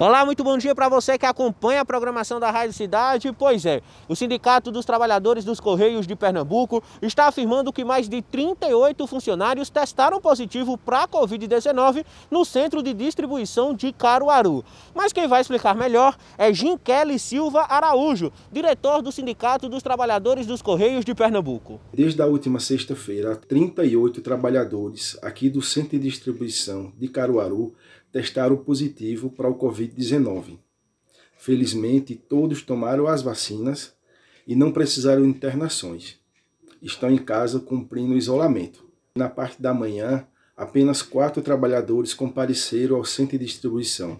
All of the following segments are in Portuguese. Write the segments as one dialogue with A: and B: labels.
A: Olá, muito bom dia para você que acompanha a programação da Rádio Cidade. Pois é, o Sindicato dos Trabalhadores dos Correios de Pernambuco está afirmando que mais de 38 funcionários testaram positivo para a Covid-19 no centro de distribuição de Caruaru. Mas quem vai explicar melhor é Jim Kelly Silva Araújo, diretor do Sindicato dos Trabalhadores dos Correios de Pernambuco.
B: Desde a última sexta-feira, 38 trabalhadores aqui do centro de distribuição de Caruaru testaram positivo para o Covid-19. Felizmente, todos tomaram as vacinas e não precisaram de internações. Estão em casa cumprindo o isolamento. Na parte da manhã, apenas quatro trabalhadores compareceram ao centro de distribuição.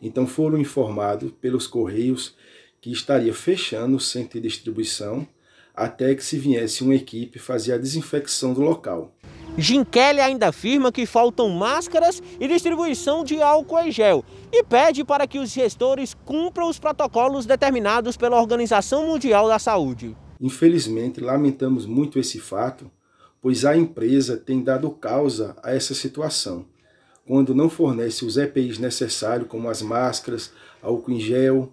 B: Então foram informados pelos Correios que estaria fechando o centro de distribuição até que se viesse uma equipe fazer a desinfecção do local.
A: Jim Kelly ainda afirma que faltam máscaras e distribuição de álcool em gel e pede para que os gestores cumpram os protocolos determinados pela Organização Mundial da
B: Saúde. Infelizmente, lamentamos muito esse fato, pois a empresa tem dado causa a essa situação, quando não fornece os EPIs necessários, como as máscaras, álcool em gel.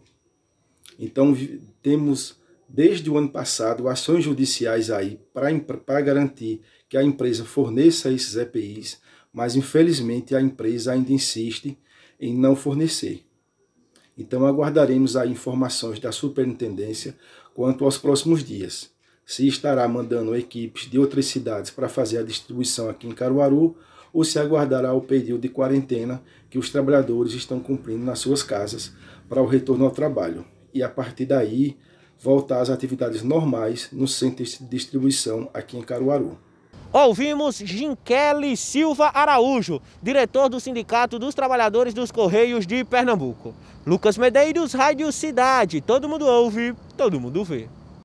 B: Então, temos desde o ano passado ações judiciais aí para garantir que a empresa forneça esses EPIs, mas infelizmente a empresa ainda insiste em não fornecer. Então aguardaremos aí informações da superintendência quanto aos próximos dias. Se estará mandando equipes de outras cidades para fazer a distribuição aqui em Caruaru ou se aguardará o período de quarentena que os trabalhadores estão cumprindo nas suas casas para o retorno ao trabalho. E a partir daí, voltar às atividades normais no centro de distribuição aqui em Caruaru. Ouvimos
A: Ginkelli Silva Araújo, diretor do Sindicato dos Trabalhadores dos Correios de Pernambuco. Lucas Medeiros, Rádio Cidade. Todo mundo ouve, todo mundo vê.